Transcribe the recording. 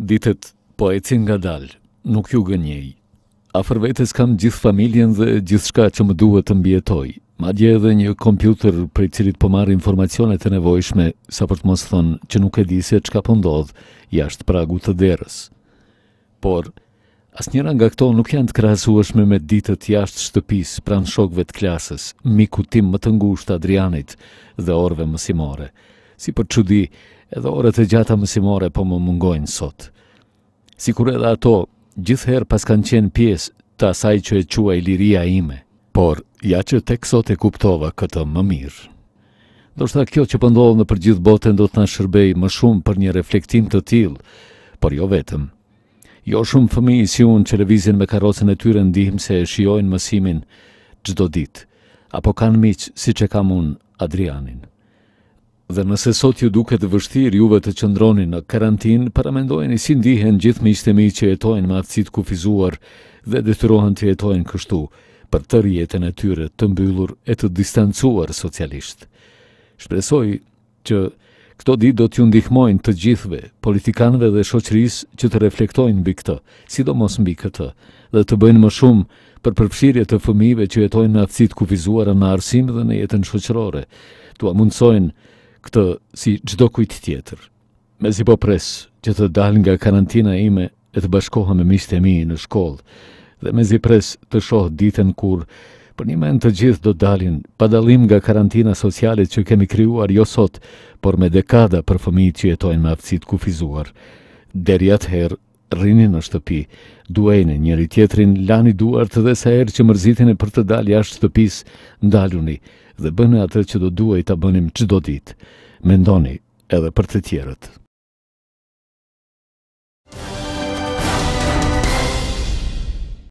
ditët po e cin nga dalë, nuk ju gënjej. A fërvetës kam gjithë familjen dhe gjithë shka që më duhet të mbjetoj. Ma dje edhe një kompjuter për i cilit po marë informacionet e nevojshme, sa për të mos thonë që nuk e di se që ka pëndodh, po jashtë pragu të derës. Por, as njëra nga këto nuk janë të krasu me ditët jashtë shtëpis, pranë shokve të klasës, miku tim më të ngusht Adrianit dhe orve mësimore si për qudi, edhe orët e gjata mësimore po më mungojnë sot. Si kur edhe ato, gjithherë pas kanë qenë pjesë të asaj që e quaj liria ime, por ja që tek sot e kuptova këtë më mirë. Ndoshta kjo që pëndohë po në gjithë botën do të në shërbej më shumë për një reflektim të tilë, por jo vetëm. Jo shumë fëmi i si unë që revizin me karosën e tyre ndihim se e shiojnë mësimin gjdo ditë, apo kanë miqë si që kam unë Adrianin dhe nëse sot ju duke të vështirë juve të qëndroni në karantin, paramendojni si ndihen gjithë mi shtemi që jetojnë me atësit kufizuar dhe detyrohen të jetojnë kështu për të rjetën e tyre të mbyllur e të distancuar socialisht. Shpresoj që këto ditë do t'ju ndihmojnë të gjithve, politikanve dhe shoqërisë që të reflektojnë mbi këtë, sidomos mbi këtë, dhe të bëjnë më shumë për përpshirje të fëmijëve që jetojnë me aftësit kufizuar në arsim dhe në jetën shoqërore, tua mundsojnë këtë si gjdo kujt tjetër. Me zi po presë që të dal nga karantina ime e të bashkoha me mishtë mi në shkollë, dhe me zi presë të shohë ditën kur, për po një men të gjithë do dalin, pa dalim nga karantina socialit që kemi kryuar jo sot, por me dekada për fëmi që jetojnë me aftësit kufizuar, deri atëherë rrinin në shtëpi. Duajnë njëri tjetrin, lani duart dhe sa erë që mërzitin e për të dalë jashtë shtëpis, ndaluni dhe bënë atër që do duaj të bënim qdo ditë, Mendoni edhe për të tjerët.